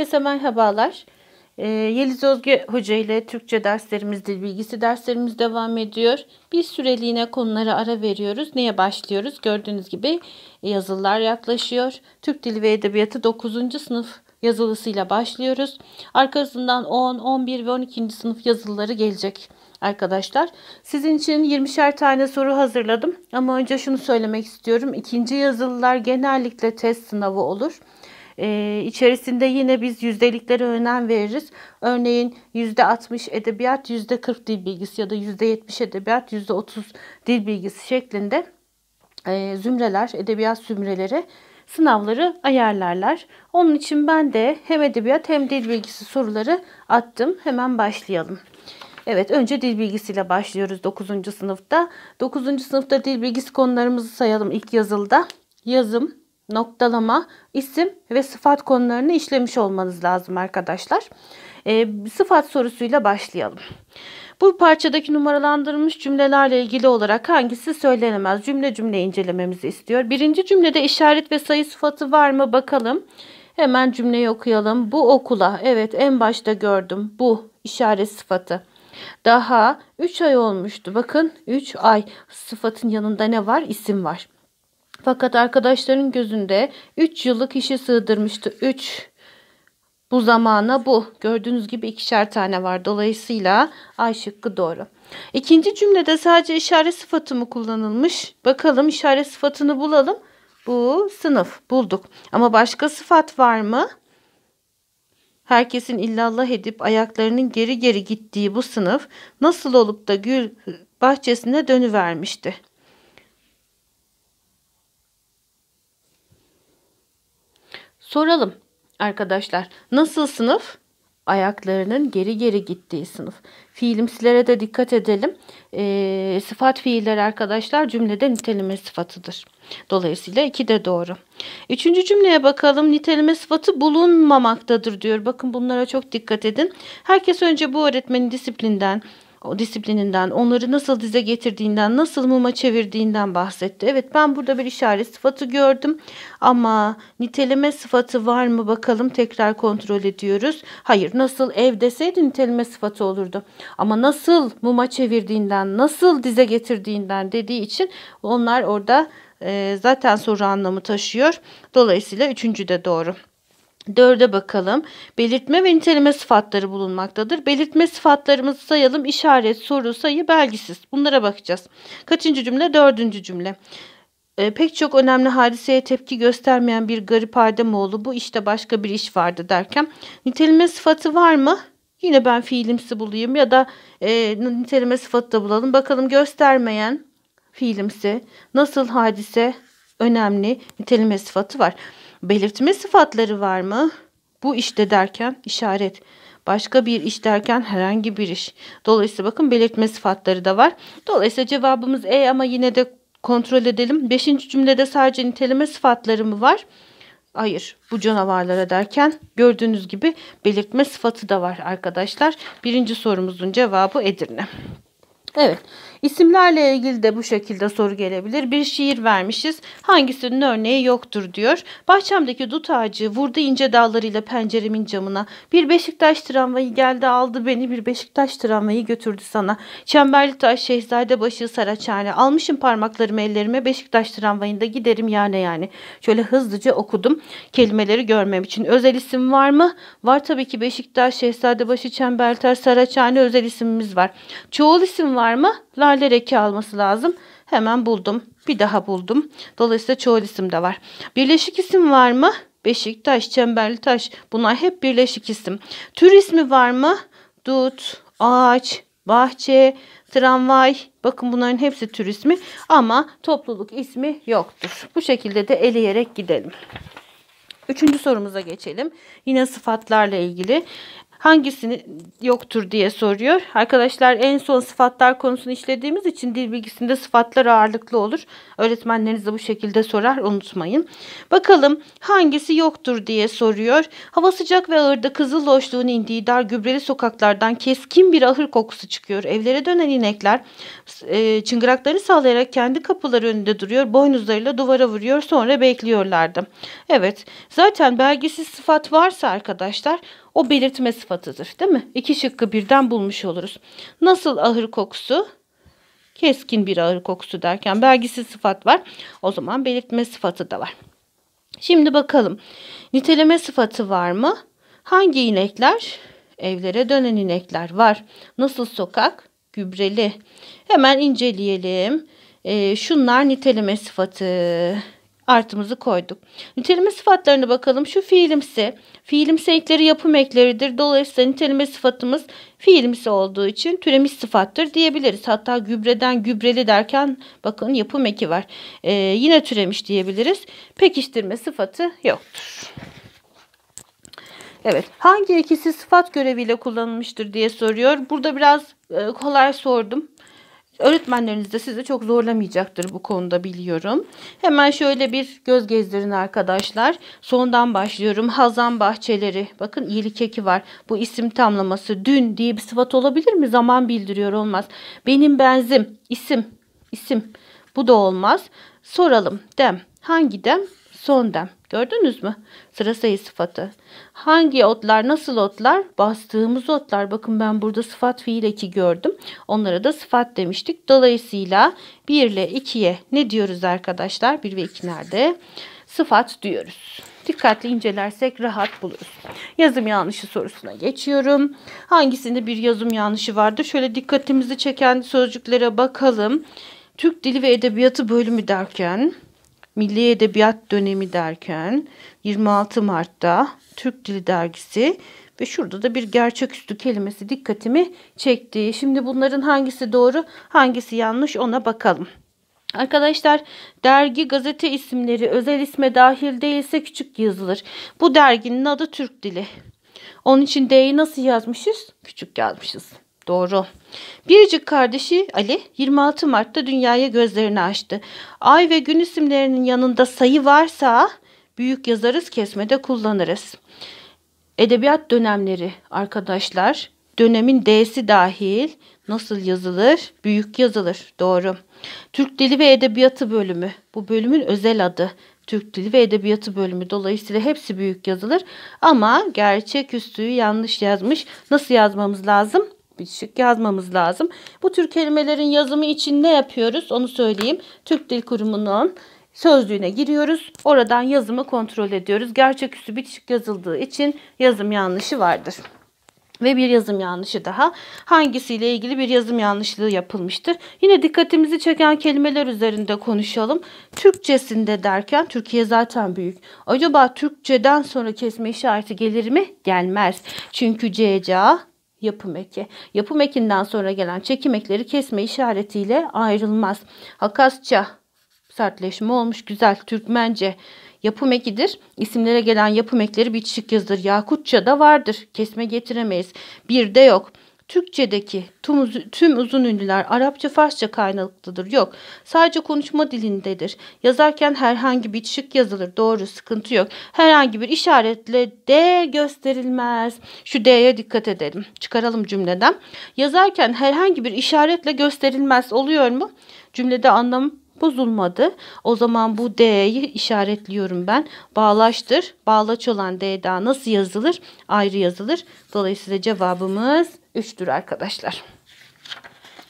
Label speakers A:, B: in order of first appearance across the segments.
A: Herkese merhabalar. Ee, Yeliz Özge Hoca ile Türkçe derslerimiz, dil bilgisi derslerimiz devam ediyor. Bir süreliğine konulara ara veriyoruz. Neye başlıyoruz? Gördüğünüz gibi yazılılar yaklaşıyor. Türk Dili ve Edebiyatı 9. sınıf yazılısıyla başlıyoruz. Arkasından 10, 11 ve 12. sınıf yazılıları gelecek arkadaşlar. Sizin için 20'şer tane soru hazırladım. Ama önce şunu söylemek istiyorum. İkinci yazılılar genellikle test sınavı olur. Ee, içerisinde yine biz yüzdeliklere önem veririz. Örneğin %60 edebiyat, %40 dil bilgisi ya da %70 edebiyat, %30 dil bilgisi şeklinde e, zümreler, edebiyat zümreleri sınavları ayarlarlar. Onun için ben de hem edebiyat hem dil bilgisi soruları attım. Hemen başlayalım. Evet önce dil bilgisiyle başlıyoruz 9. sınıfta. 9. sınıfta dil bilgisi konularımızı sayalım ilk yazılda. Yazım, noktalama, isim ve sıfat konularını işlemiş olmanız lazım arkadaşlar. E, sıfat sorusuyla başlayalım. Bu parçadaki numaralandırılmış cümlelerle ilgili olarak hangisi söylenemez cümle cümle incelememizi istiyor. Birinci cümlede işaret ve sayı sıfatı var mı bakalım. Hemen cümleyi okuyalım. Bu okula evet en başta gördüm bu işaret sıfatı. Daha 3 ay olmuştu. Bakın 3 ay sıfatın yanında ne var? İsim var. Fakat arkadaşların gözünde 3 yıllık işi sığdırmıştı. 3 bu zamana bu. Gördüğünüz gibi ikişer tane var. Dolayısıyla A şıkkı doğru. İkinci cümlede sadece işaret sıfatı mı kullanılmış? Bakalım işaret sıfatını bulalım. Bu sınıf. Bulduk. Ama başka sıfat var mı? Herkesin illallah edip ayaklarının geri geri gittiği bu sınıf nasıl olup da gül bahçesine dönüvermişti? Soralım arkadaşlar. Nasıl sınıf? Ayaklarının geri geri gittiği sınıf. Fiilimsilere de dikkat edelim. E, sıfat fiiller arkadaşlar cümlede niteleme sıfatıdır. Dolayısıyla iki de doğru. Üçüncü cümleye bakalım. Niteleme sıfatı bulunmamaktadır diyor. Bakın bunlara çok dikkat edin. Herkes önce bu öğretmenin disiplinden, o disiplininden, onları nasıl dize getirdiğinden, nasıl muma çevirdiğinden bahsetti. Evet ben burada bir işaret sıfatı gördüm ama niteleme sıfatı var mı bakalım tekrar kontrol ediyoruz. Hayır nasıl ev deseydi niteleme sıfatı olurdu. Ama nasıl muma çevirdiğinden, nasıl dize getirdiğinden dediği için onlar orada e, zaten soru anlamı taşıyor. Dolayısıyla üçüncü de doğru. Dörde bakalım. Belirtme ve niteleme sıfatları bulunmaktadır. Belirtme sıfatlarımızı sayalım. İşaret, soru, sayı, belgisiz. Bunlara bakacağız. Kaçıncı cümle? Dördüncü cümle. E, pek çok önemli hadiseye tepki göstermeyen bir garip Ademoğlu bu işte başka bir iş vardı derken niteleme sıfatı var mı? Yine ben fiilimsi bulayım ya da e, niteleme sıfatı da bulalım. Bakalım göstermeyen fiilimsi nasıl hadise önemli niteleme sıfatı var. Belirtme sıfatları var mı? Bu işte derken işaret. Başka bir iş derken herhangi bir iş. Dolayısıyla bakın belirtme sıfatları da var. Dolayısıyla cevabımız E ama yine de kontrol edelim. Beşinci cümlede sadece niteleme sıfatları mı var? Hayır bu canavarlara derken gördüğünüz gibi belirtme sıfatı da var arkadaşlar. Birinci sorumuzun cevabı Edirne. Evet İsimlerle ilgili de bu şekilde soru gelebilir. Bir şiir vermişiz. Hangisinin örneği yoktur diyor. Bahçemdeki dut ağacı vurdu ince dallarıyla penceremin camına. Bir Beşiktaş tramvayı geldi aldı beni. Bir Beşiktaş tramvayı götürdü sana. Çemberli taş şehzade başı saraçhane. Almışım parmaklarımı ellerime. Beşiktaş tramvayında giderim yani yani. Şöyle hızlıca okudum kelimeleri görmem için. Özel isim var mı? Var tabii ki Beşiktaş, Şehzadebaşı, Çemberter, Saraçhane özel isimimiz var. Çoğul isim var mı? lale reki alması lazım. Hemen buldum. Bir daha buldum. Dolayısıyla çoğul isim de var. Birleşik isim var mı? Beşiktaş, Çemberli Taş. Bunlar hep birleşik isim. Tür ismi var mı? Dut, ağaç, bahçe, tramvay. Bakın bunların hepsi tür ismi ama topluluk ismi yoktur. Bu şekilde de eleyerek gidelim. Üçüncü sorumuza geçelim. Yine sıfatlarla ilgili. Hangisini yoktur diye soruyor. Arkadaşlar en son sıfatlar konusunu işlediğimiz için dil bilgisinde sıfatlar ağırlıklı olur. Öğretmenleriniz de bu şekilde sorar unutmayın. Bakalım hangisi yoktur diye soruyor. Hava sıcak ve ağırda kızıl loşluğun indiği dar gübreli sokaklardan keskin bir ahır kokusu çıkıyor. Evlere dönen inekler e, çıngıraklarını sallayarak kendi kapıları önünde duruyor. Boynuzlarıyla duvara vuruyor sonra bekliyorlardı. Evet zaten belgesiz sıfat varsa arkadaşlar o belirtme sıfatıdır değil mi? İki şıkkı birden bulmuş oluruz. Nasıl ahır kokusu? Keskin bir ahır kokusu derken belgisiz sıfat var. O zaman belirtme sıfatı da var. Şimdi bakalım. Niteleme sıfatı var mı? Hangi inekler? Evlere dönen inekler var. Nasıl sokak? Gübreli. Hemen inceleyelim. E, şunlar niteleme sıfatı artımızı koyduk. Niteleme sıfatlarına bakalım. Şu fiilimsi. Fiilimsi ekleri yapım ekleridir. Dolayısıyla niteleme sıfatımız fiilimsi olduğu için türemiş sıfattır diyebiliriz. Hatta gübreden gübreli derken bakın yapım eki var. Ee, yine türemiş diyebiliriz. Pekiştirme sıfatı yoktur. Evet. Hangi ikisi sıfat göreviyle kullanılmıştır diye soruyor. Burada biraz e, kolay sordum. Öğretmenleriniz de sizi çok zorlamayacaktır bu konuda biliyorum. Hemen şöyle bir göz gezdirin arkadaşlar. Sondan başlıyorum. Hazan bahçeleri. Bakın iyilik eki var. Bu isim tamlaması dün diye bir sıfat olabilir mi? Zaman bildiriyor olmaz. Benim benzim. isim isim. Bu da olmaz. Soralım. Dem. Hangi dem? Son dem. Gördünüz mü? Sıra sayı sıfatı. Hangi otlar, nasıl otlar? Bastığımız otlar. Bakın ben burada sıfat fiil eki gördüm. Onlara da sıfat demiştik. Dolayısıyla 1 ile 2'ye ne diyoruz arkadaşlar? 1 ve 2 nerede? Sıfat diyoruz. Dikkatli incelersek rahat buluruz. Yazım yanlışı sorusuna geçiyorum. Hangisinde bir yazım yanlışı vardır? Şöyle dikkatimizi çeken sözcüklere bakalım. Türk Dili ve Edebiyatı bölümü derken Milli Edebiyat Dönemi derken 26 Mart'ta Türk Dili Dergisi ve şurada da bir gerçeküstü kelimesi dikkatimi çekti. Şimdi bunların hangisi doğru, hangisi yanlış ona bakalım. Arkadaşlar dergi gazete isimleri özel isme dahil değilse küçük yazılır. Bu derginin adı Türk Dili. Onun için D'yi nasıl yazmışız? Küçük yazmışız. Doğru. Biricik kardeşi Ali 26 Mart'ta dünyaya gözlerini açtı. Ay ve gün isimlerinin yanında sayı varsa büyük yazarız kesmede kullanırız. Edebiyat dönemleri arkadaşlar dönemin D'si dahil nasıl yazılır? Büyük yazılır. Doğru. Türk Dili ve Edebiyatı bölümü. Bu bölümün özel adı. Türk Dili ve Edebiyatı bölümü. Dolayısıyla hepsi büyük yazılır. Ama gerçek üstü yanlış yazmış. Nasıl yazmamız lazım? Bir bitişik yazmamız lazım. Bu tür kelimelerin yazımı için ne yapıyoruz onu söyleyeyim. Türk Dil Kurumu'nun sözlüğüne giriyoruz. Oradan yazımı kontrol ediyoruz. Gerçeküstü bitişik yazıldığı için yazım yanlışı vardır. Ve bir yazım yanlışı daha. Hangisiyle ilgili bir yazım yanlışlığı yapılmıştır? Yine dikkatimizi çeken kelimeler üzerinde konuşalım. Türkçesinde derken Türkiye zaten büyük. Acaba Türkçeden sonra kesme işareti gelir mi? Gelmez. Çünkü CCA yapım eki. Yapım ekinden sonra gelen çekim ekleri kesme işaretiyle ayrılmaz. Hakasça sertleşme olmuş güzel Türkmence yapım ekidir. İsimlere gelen yapım ekleri bir bitişik yazılır. Yakutça da vardır. Kesme getiremeyiz. Bir de yok. Türkçedeki tüm, tüm uzun ünlüler Arapça Farsça kaynaklıdır. Yok. Sadece konuşma dilindedir. Yazarken herhangi bir şık yazılır. Doğru sıkıntı yok. Herhangi bir işaretle D gösterilmez. Şu D'ye dikkat edelim. Çıkaralım cümleden. Yazarken herhangi bir işaretle gösterilmez oluyor mu? Cümlede anlam bozulmadı. O zaman bu D'yi işaretliyorum ben. Bağlaçtır. Bağlaç olan D daha nasıl yazılır? Ayrı yazılır. Dolayısıyla cevabımız 3'tür arkadaşlar.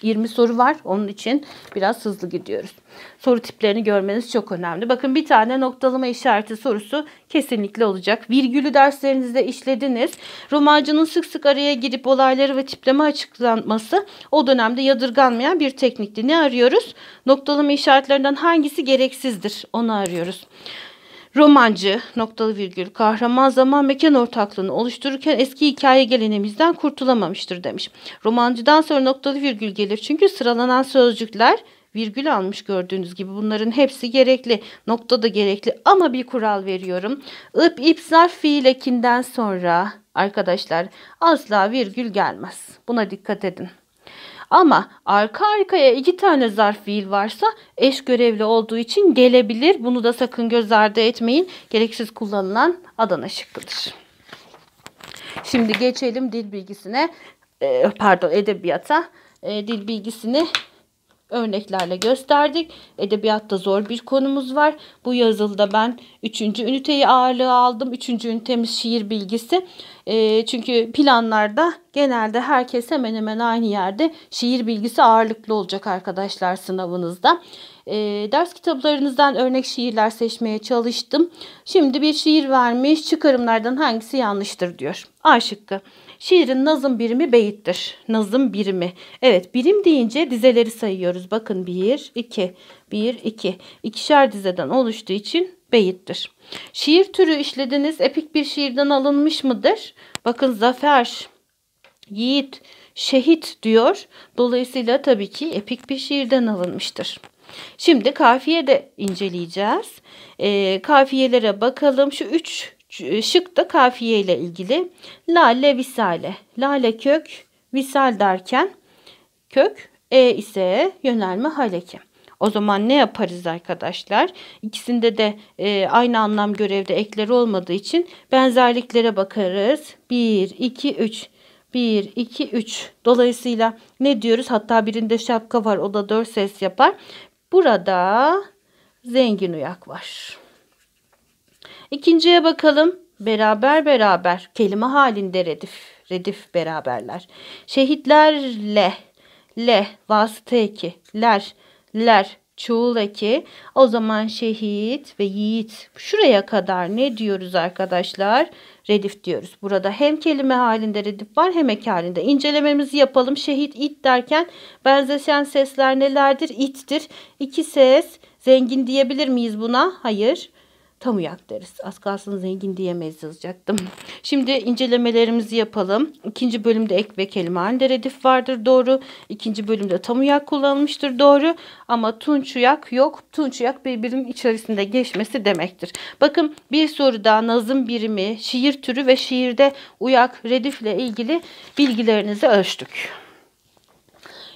A: 20 soru var. Onun için biraz hızlı gidiyoruz. Soru tiplerini görmeniz çok önemli. Bakın bir tane noktalama işareti sorusu kesinlikle olacak. Virgülü derslerinizde işlediniz. Romancının sık sık araya girip olayları ve tipleme açıklanması o dönemde yadırganmayan bir teknikti. Ne arıyoruz? Noktalama işaretlerinden hangisi gereksizdir? Onu arıyoruz. Romancı, noktalı virgül, kahraman zaman mekan ortaklığını oluştururken eski hikaye geleneğimizden kurtulamamıştır demiş. Romancıdan sonra noktalı virgül gelir çünkü sıralanan sözcükler virgül almış gördüğünüz gibi bunların hepsi gerekli. Nokta da gerekli ama bir kural veriyorum. Ip ip zarf fiil sonra arkadaşlar asla virgül gelmez. Buna dikkat edin. Ama arka arkaya iki tane zarf fiil varsa eş görevli olduğu için gelebilir. Bunu da sakın göz ardı etmeyin. Gereksiz kullanılan Adana şıkkıdır. Şimdi geçelim dil bilgisine. Ee, pardon edebiyata. Ee, dil bilgisini örneklerle gösterdik. Edebiyatta zor bir konumuz var. Bu yazılıda ben 3. üniteyi ağırlığı aldım. 3. ünitemiz şiir bilgisi. E, çünkü planlarda genelde herkes hemen hemen aynı yerde şiir bilgisi ağırlıklı olacak arkadaşlar sınavınızda. E, ders kitaplarınızdan örnek şiirler seçmeye çalıştım. Şimdi bir şiir vermiş çıkarımlardan hangisi yanlıştır diyor. A şıkkı. Şiirin nazım birimi beyittir. Nazım birimi. Evet birim deyince dizeleri sayıyoruz. Bakın 1, 2, 1, 2. İkişer dizeden oluştuğu için beyittir. Şiir türü işlediniz epik bir şiirden alınmış mıdır? Bakın zafer, yiğit, şehit diyor. Dolayısıyla tabii ki epik bir şiirden alınmıştır. Şimdi kafiye de inceleyeceğiz. E, kafiyelere bakalım. Şu üç şık da kafiye ile ilgili. Lale visale. Lale kök, visal derken kök, e ise yönelme haleki. O zaman ne yaparız arkadaşlar? İkisinde de e, aynı anlam görevde ekleri olmadığı için benzerliklere bakarız. 1, 2, 3. 1, 2, 3. Dolayısıyla ne diyoruz? Hatta birinde şapka var. O da 4 ses yapar. Burada zengin uyak var. İkinciye bakalım. Beraber beraber kelime halinde redif. Redif beraberler. Şehitlerle le vasıta eki ler ler çoğul eki. O zaman şehit ve yiğit. Şuraya kadar ne diyoruz arkadaşlar? Redif diyoruz. Burada hem kelime halinde redif var hem ek halinde. İncelememizi yapalım. Şehit it derken benzeşen sesler nelerdir? İttir. iki ses. Zengin diyebilir miyiz buna? Hayır. Tam Tamu deriz. Az kalsın zengin diyemeyiz yazacaktım. Şimdi incelemelerimizi yapalım. İkinci bölümde ek ve kelime halinde redif vardır doğru. İkinci bölümde tam uyak kullanılmıştır doğru. Ama tunç uyak yok. Tunç uyak birbirinin içerisinde geçmesi demektir. Bakın bir soruda nazım birimi, şiir türü ve şiirde uyak redifle ilgili bilgilerinizi ölçtük.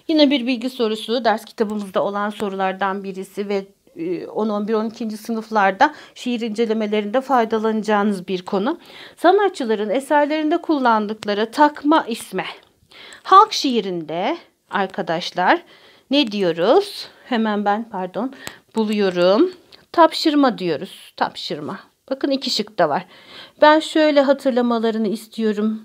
A: Yine bir bilgi sorusu ders kitabımızda olan sorulardan birisi ve 10-11-12. sınıflarda şiir incelemelerinde faydalanacağınız bir konu. Sanatçıların eserlerinde kullandıkları takma isme. Halk şiirinde arkadaşlar ne diyoruz? Hemen ben pardon buluyorum. Tapşırma diyoruz. Tapşırma. Bakın iki şık da var. Ben şöyle hatırlamalarını istiyorum.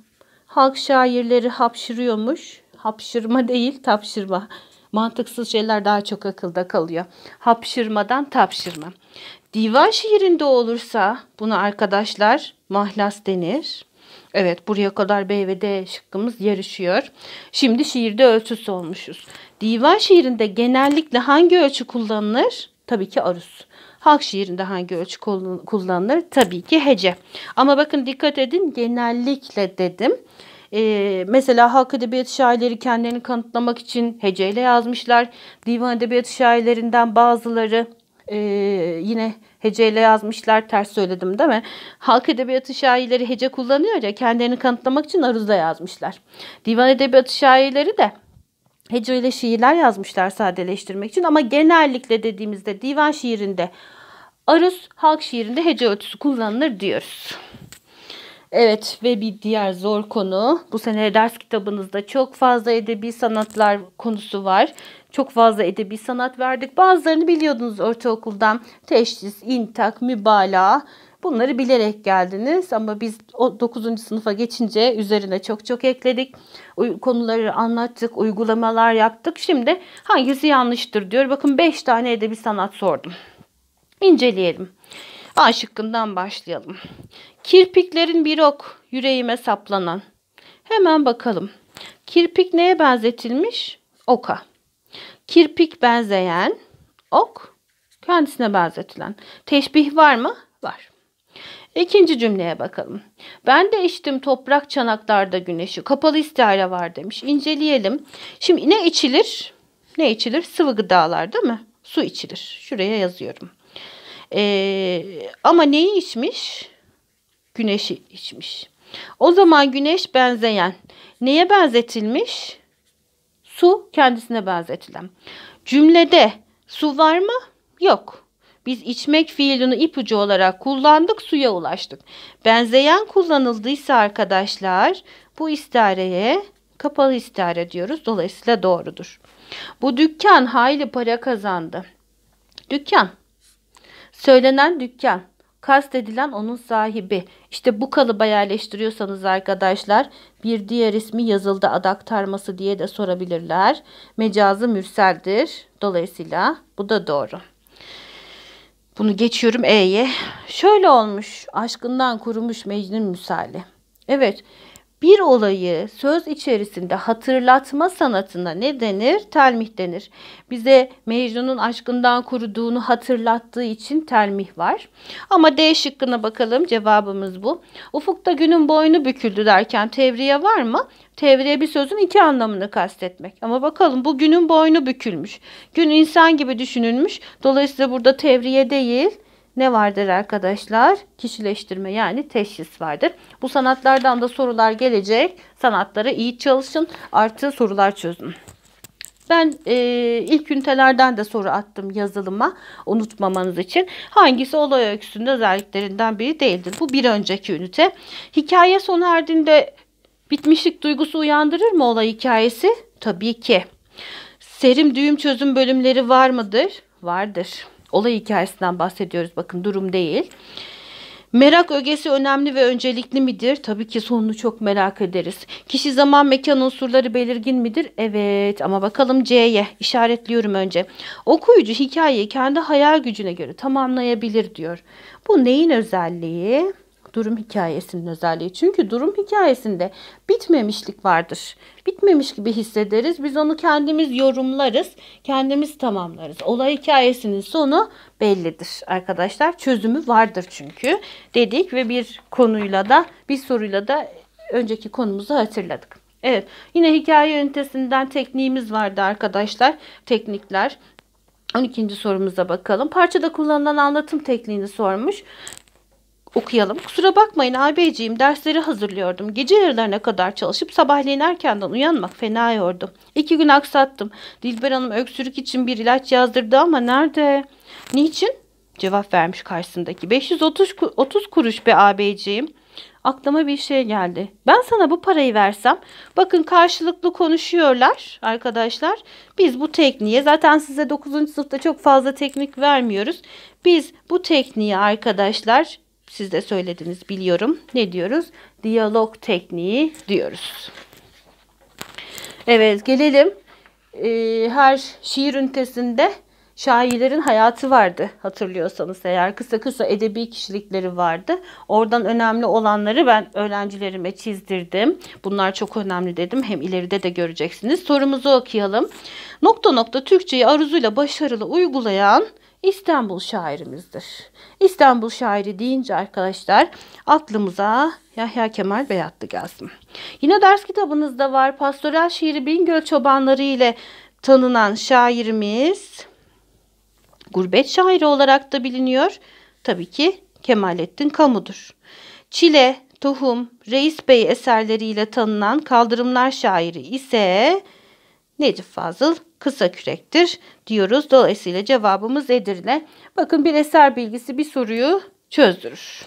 A: Halk şairleri hapşırıyormuş. Hapşırma değil, tapşırma. Mantıksız şeyler daha çok akılda kalıyor. Hapşırmadan tapşırma. Divan şiirinde olursa bunu arkadaşlar mahlas denir. Evet buraya kadar B ve D şıkkımız yarışıyor. Şimdi şiirde ölçüsü olmuşuz. Divan şiirinde genellikle hangi ölçü kullanılır? Tabii ki aruz. Halk şiirinde hangi ölçü kullanılır? Tabii ki hece. Ama bakın dikkat edin genellikle dedim. E, mesela halk edebiyatı şairleri kendilerini kanıtlamak için heceyle yazmışlar. Divan edebiyatı şairlerinden bazıları e, yine heceyle yazmışlar. Ters söyledim değil mi? Halk edebiyatı şairleri hece kullanıyor ya kendilerini kanıtlamak için aruzla yazmışlar. Divan edebiyatı şairleri de heceyle şiirler yazmışlar sadeleştirmek için ama genellikle dediğimizde divan şiirinde aruz, halk şiirinde hece ölçüsü kullanılır diyoruz. Evet ve bir diğer zor konu. Bu sene ders kitabınızda çok fazla edebi sanatlar konusu var. Çok fazla edebi sanat verdik. Bazılarını biliyordunuz ortaokuldan. Teşhis, intak, mübalağa. Bunları bilerek geldiniz ama biz 9. sınıfa geçince üzerine çok çok ekledik. Konuları anlattık, uygulamalar yaptık. Şimdi hangisi yanlıştır diyor. Bakın 5 tane edebi sanat sordum. İnceleyelim. A şıkkından başlayalım. Kirpiklerin bir ok yüreğime saplanan. Hemen bakalım. Kirpik neye benzetilmiş? Oka. Kirpik benzeyen, ok kendisine benzetilen. Teşbih var mı? Var. İkinci cümleye bakalım. Ben de içtim toprak çanaklarda güneşi. Kapalı istihara var demiş. İnceleyelim. Şimdi ne içilir? Ne içilir? Sıvı gıdalar değil mi? Su içilir. Şuraya yazıyorum. E, ama neyi içmiş? Güneşi içmiş. O zaman güneş benzeyen. Neye benzetilmiş? Su kendisine benzetilen. Cümlede su var mı? Yok. Biz içmek fiilini ipucu olarak kullandık, suya ulaştık. Benzeyen kullanıldıysa arkadaşlar bu istereye kapalı istare diyoruz. Dolayısıyla doğrudur. Bu dükkan hayli para kazandı. Dükkan Söylenen dükkan. Kastedilen onun sahibi. İşte bu kalıba yerleştiriyorsanız arkadaşlar bir diğer ismi yazıldı adak tarması diye de sorabilirler. Mecazı mürseldir. Dolayısıyla bu da doğru. Bunu geçiyorum E'ye. Şöyle olmuş. Aşkından kurumuş Mecnun misali. Evet bir olayı söz içerisinde hatırlatma sanatına ne denir? Telmih denir. Bize Mecnun'un aşkından kuruduğunu hatırlattığı için telmih var. Ama D şıkkına bakalım cevabımız bu. Ufukta günün boynu büküldü derken tevriye var mı? Tevriye bir sözün iki anlamını kastetmek. Ama bakalım bu günün boynu bükülmüş. Gün insan gibi düşünülmüş. Dolayısıyla burada tevriye değil ne vardır arkadaşlar? Kişileştirme yani teşhis vardır. Bu sanatlardan da sorular gelecek. Sanatlara iyi çalışın artı sorular çözün. Ben e, ilk ünitelerden de soru attım yazılıma unutmamanız için. Hangisi olay öyküsünün özelliklerinden biri değildir? Bu bir önceki ünite. Hikaye sona erdiğinde bitmişlik duygusu uyandırır mı olay hikayesi? Tabii ki. Serim düğüm çözüm bölümleri var mıdır? Vardır olay hikayesinden bahsediyoruz bakın durum değil. Merak ögesi önemli ve öncelikli midir? Tabii ki sonunu çok merak ederiz. Kişi zaman mekan unsurları belirgin midir? Evet ama bakalım C'ye işaretliyorum önce. Okuyucu hikayeyi kendi hayal gücüne göre tamamlayabilir diyor. Bu neyin özelliği? durum hikayesinin özelliği. Çünkü durum hikayesinde bitmemişlik vardır. Bitmemiş gibi hissederiz. Biz onu kendimiz yorumlarız, kendimiz tamamlarız. Olay hikayesinin sonu bellidir arkadaşlar. Çözümü vardır çünkü dedik ve bir konuyla da bir soruyla da önceki konumuzu hatırladık. Evet yine hikaye ünitesinden tekniğimiz vardı arkadaşlar. Teknikler 12. sorumuza bakalım. Parçada kullanılan anlatım tekniğini sormuş okuyalım. Kusura bakmayın ağabeyciğim dersleri hazırlıyordum. Gece yarılarına kadar çalışıp sabahleyin erkenden uyanmak fena yordu. İki gün aksattım. Dilber Hanım öksürük için bir ilaç yazdırdı ama nerede? Niçin? Cevap vermiş karşısındaki. 530 30 kuruş be ağabeyciğim. Aklıma bir şey geldi. Ben sana bu parayı versem, bakın karşılıklı konuşuyorlar arkadaşlar. Biz bu tekniğe, zaten size 9. sınıfta çok fazla teknik vermiyoruz. Biz bu tekniği arkadaşlar siz de söylediniz biliyorum. Ne diyoruz? Diyalog tekniği diyoruz. Evet gelelim. Ee, her şiir ünitesinde şairlerin hayatı vardı hatırlıyorsanız eğer. Kısa kısa edebi kişilikleri vardı. Oradan önemli olanları ben öğrencilerime çizdirdim. Bunlar çok önemli dedim. Hem ileride de göreceksiniz. Sorumuzu okuyalım. Nokta nokta Türkçeyi aruzuyla başarılı uygulayan İstanbul şairimizdir. İstanbul şairi deyince arkadaşlar aklımıza Yahya Kemal Beyatlı gelsin. Yine ders kitabınızda var pastoral şiiri Bingöl çobanları ile tanınan şairimiz gurbet şairi olarak da biliniyor. Tabii ki Kemalettin Kamu'dur. Çile, Tohum, Reis Bey eserleriyle tanınan kaldırımlar şairi ise Necip Fazıl kısa kürektir diyoruz. Dolayısıyla cevabımız Edirne. Bakın bir eser bilgisi bir soruyu çözdürür.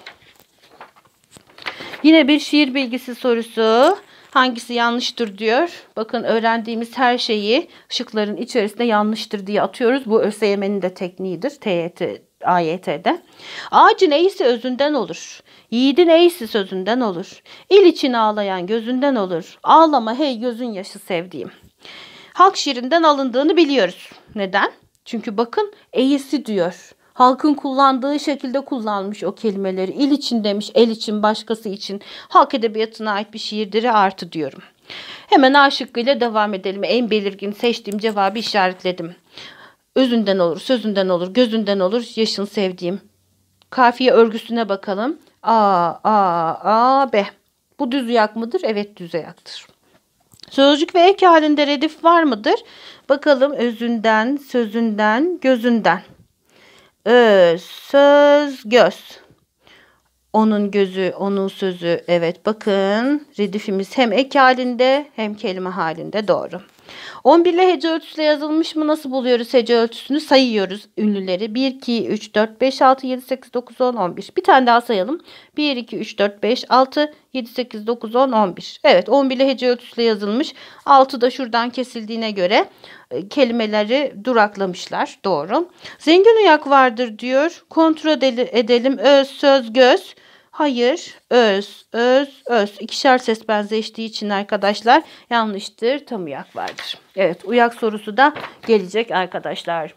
A: Yine bir şiir bilgisi sorusu. Hangisi yanlıştır diyor. Bakın öğrendiğimiz her şeyi şıkların içerisinde yanlıştır diye atıyoruz. Bu ÖSYM'nin de tekniğidir. TYT, AYT'de. Ağacın eğisi özünden olur. Yiğidin eğisi sözünden olur. İl için ağlayan gözünden olur. Ağlama hey gözün yaşı sevdiğim halk şiirinden alındığını biliyoruz. Neden? Çünkü bakın eğisi diyor. Halkın kullandığı şekilde kullanmış o kelimeleri. İl için demiş, el için, başkası için. Halk edebiyatına ait bir şiirdir artı diyorum. Hemen A şıkkıyla devam edelim. En belirgin seçtiğim cevabı işaretledim. Özünden olur, sözünden olur, gözünden olur, yaşın sevdiğim. Kafiye örgüsüne bakalım. A, A, A, B. Bu düz yak mıdır? Evet düz yaktır. Sözcük ve ek halinde redif var mıdır? Bakalım özünden, sözünden, gözünden. Öz, söz, göz. Onun gözü, onun sözü. Evet bakın redifimiz hem ek halinde hem kelime halinde doğru. 11 ile hece ölçüsüyle yazılmış mı? Nasıl buluyoruz hece ölçüsünü? Sayıyoruz ünlüleri. 1, 2, 3, 4, 5, 6, 7, 8, 9, 10, 11. Bir tane daha sayalım. 1, 2, 3, 4, 5, 6, 7, 8, 9, 10, 11. Evet 11 ile hece ölçüsüyle yazılmış. 6 da şuradan kesildiğine göre e, kelimeleri duraklamışlar. Doğru. Zengin uyak vardır diyor. Kontrol edelim. Öz, söz, göz. Hayır, öz, öz, öz. İkişer ses benzeştiği için arkadaşlar yanlıştır. Tam uyak vardır. Evet, uyak sorusu da gelecek arkadaşlar.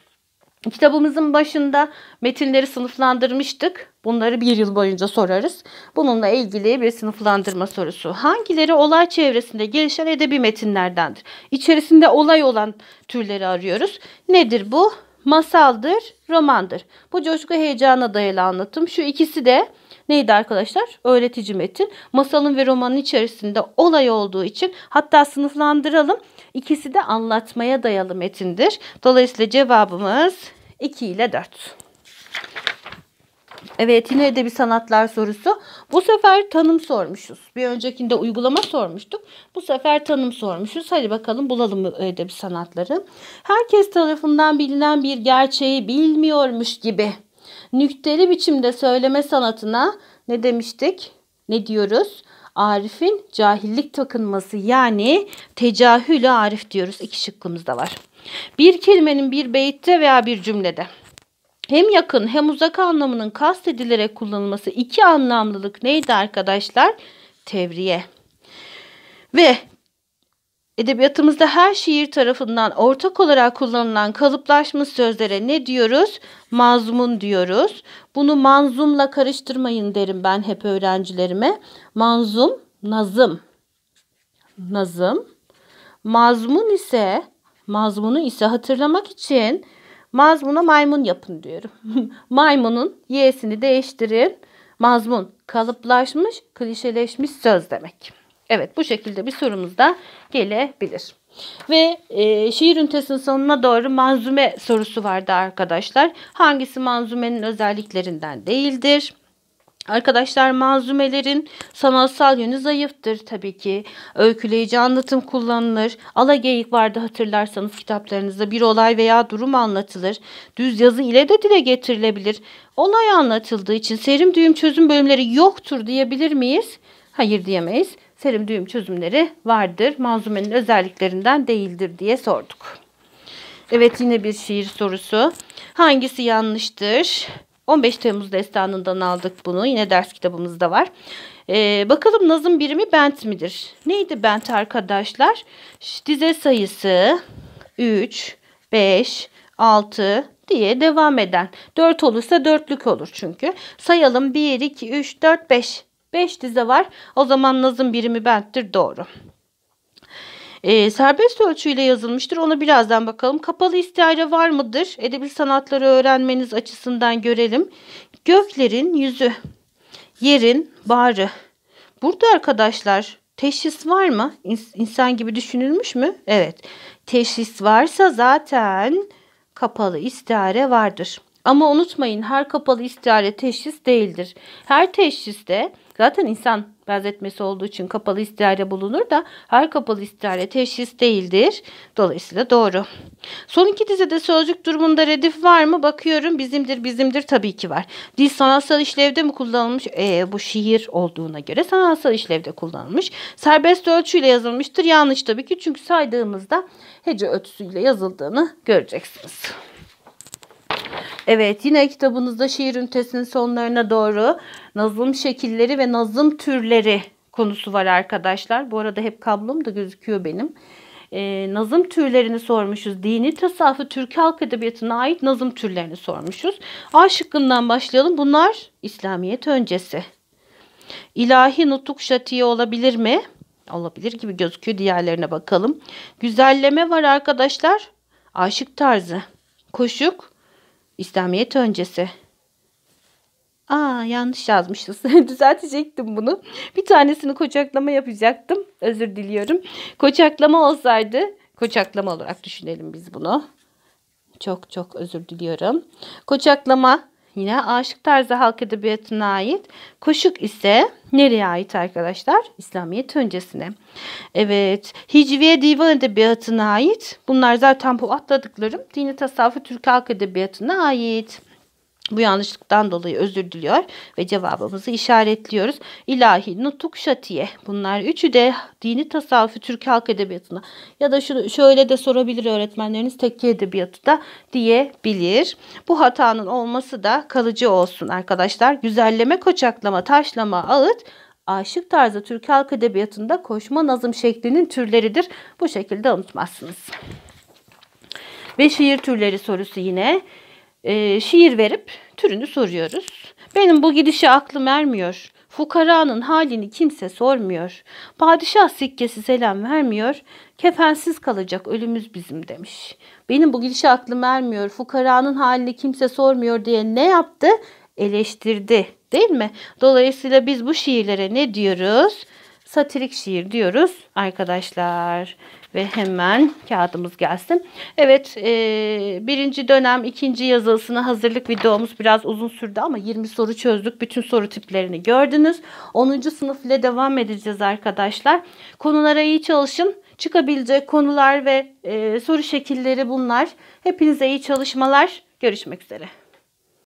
A: Kitabımızın başında metinleri sınıflandırmıştık. Bunları bir yıl boyunca sorarız. Bununla ilgili bir sınıflandırma sorusu. Hangileri olay çevresinde gelişen edebi metinlerdendir? İçerisinde olay olan türleri arıyoruz. Nedir bu? Masaldır, romandır. Bu coşku heyecana dayalı anlatım. Şu ikisi de Neydi arkadaşlar? Öğretici metin. Masalın ve romanın içerisinde olay olduğu için hatta sınıflandıralım. İkisi de anlatmaya dayalı metindir. Dolayısıyla cevabımız 2 ile 4. Evet yine edebi sanatlar sorusu. Bu sefer tanım sormuşuz. Bir öncekinde uygulama sormuştuk. Bu sefer tanım sormuşuz. Hadi bakalım bulalım edebi sanatları. Herkes tarafından bilinen bir gerçeği bilmiyormuş gibi nükteli biçimde söyleme sanatına ne demiştik? Ne diyoruz? Arif'in cahillik takınması yani tecahülü Arif diyoruz. İki şıkkımız da var. Bir kelimenin bir beyitte veya bir cümlede hem yakın hem uzak anlamının kastedilerek kullanılması iki anlamlılık neydi arkadaşlar? Tevriye. Ve Edebiyatımızda her şiir tarafından ortak olarak kullanılan kalıplaşmış sözlere ne diyoruz? Mazmun diyoruz. Bunu manzumla karıştırmayın derim ben hep öğrencilerime. Manzum, nazım. Nazım. Mazmun ise, mazmunu ise hatırlamak için mazmuna maymun yapın diyorum. Maymunun y'sini değiştirin. Mazmun kalıplaşmış, klişeleşmiş söz demek. Evet bu şekilde bir sorumuz da gelebilir. Ve e, şiir ünitesinin sonuna doğru manzume sorusu vardı arkadaşlar. Hangisi manzumenin özelliklerinden değildir? Arkadaşlar manzumelerin sanatsal yönü zayıftır tabii ki. Öyküleyici anlatım kullanılır. ala Alageyik vardı hatırlarsanız kitaplarınızda bir olay veya durum anlatılır. Düz yazı ile de dile getirilebilir. Olay anlatıldığı için serim düğüm çözüm bölümleri yoktur diyebilir miyiz? Hayır diyemeyiz. Terim düğüm çözümleri vardır. Malzumenin özelliklerinden değildir diye sorduk. Evet yine bir şiir sorusu. Hangisi yanlıştır? 15 Temmuz destanından aldık bunu. Yine ders kitabımızda var. Ee, bakalım nazım birimi bent midir? Neydi bent arkadaşlar? Dize sayısı 3, 5, 6 diye devam eden. 4 olursa dörtlük olur çünkü. Sayalım 1, 2, 3, 4, 5. 5 dize var. O zaman nazım birimi benttir doğru. E, serbest ölçüyle yazılmıştır. Ona birazdan bakalım. Kapalı istiare var mıdır? Edebi sanatları öğrenmeniz açısından görelim. Göklerin yüzü, yerin bağrı. Burada arkadaşlar teşhis var mı? İnsan gibi düşünülmüş mü? Evet. Teşhis varsa zaten kapalı istiare vardır. Ama unutmayın her kapalı istiare teşhis değildir. Her teşhiste de Zaten insan benzetmesi olduğu için kapalı istihare bulunur da her kapalı istihare teşhis değildir. Dolayısıyla doğru. Son iki dizide sözcük durumunda redif var mı? Bakıyorum bizimdir bizimdir tabii ki var. Dil sanatsal işlevde mi kullanılmış? E, bu şiir olduğuna göre sanatsal işlevde kullanılmış. Serbest ölçüyle yazılmıştır. Yanlış tabii ki çünkü saydığımızda hece ötüsüyle yazıldığını göreceksiniz. Evet yine kitabınızda şiir ünitesinin sonlarına doğru nazım şekilleri ve nazım türleri konusu var arkadaşlar. Bu arada hep kablom da gözüküyor benim. Ee, nazım türlerini sormuşuz. Dini tasavvufu Türk halk edebiyatına ait nazım türlerini sormuşuz. A şıkkından başlayalım. Bunlar İslamiyet öncesi. İlahi nutuk şatiye olabilir mi? Olabilir gibi gözüküyor. Diğerlerine bakalım. Güzelleme var arkadaşlar. Aşık tarzı. Koşuk İslamiyet öncesi. Aa yanlış yazmışız. Düzeltecektim bunu. Bir tanesini koçaklama yapacaktım. Özür diliyorum. Koçaklama olsaydı koçaklama olarak düşünelim biz bunu. Çok çok özür diliyorum. Koçaklama yine aşık tarzı halk edebiyatına ait. Koşuk ise nereye ait arkadaşlar? İslamiyet öncesine. Evet. Hicviye divan edebiyatına ait. Bunlar zaten bu atladıklarım dini tasavvuf Türk halk edebiyatına ait. Bu yanlışlıktan dolayı özür diliyor ve cevabımızı işaretliyoruz. İlahi, nutuk, şatiye. Bunlar üçü de dini tasavvufu Türk halk edebiyatına ya da şunu şöyle de sorabilir öğretmenleriniz tekke edebiyatı da diyebilir. Bu hatanın olması da kalıcı olsun arkadaşlar. Güzelleme, koçaklama, taşlama, ağıt aşık tarzı Türk halk edebiyatında koşma nazım şeklinin türleridir. Bu şekilde unutmazsınız. Ve şiir türleri sorusu yine e, şiir verip türünü soruyoruz. Benim bu gidişe aklım ermiyor. Fukaranın halini kimse sormuyor. Padişah sikkesi selam vermiyor. Kefensiz kalacak ölümüz bizim demiş. Benim bu gidişe aklım ermiyor. Fukaranın halini kimse sormuyor diye ne yaptı? Eleştirdi değil mi? Dolayısıyla biz bu şiirlere ne diyoruz? satirik şiir diyoruz arkadaşlar. Ve hemen kağıdımız gelsin. Evet e, birinci dönem ikinci yazılısına hazırlık videomuz biraz uzun sürdü ama 20 soru çözdük. Bütün soru tiplerini gördünüz. 10. sınıf ile devam edeceğiz arkadaşlar. Konulara iyi çalışın. Çıkabilecek konular ve e, soru şekilleri bunlar. Hepinize iyi çalışmalar. Görüşmek üzere.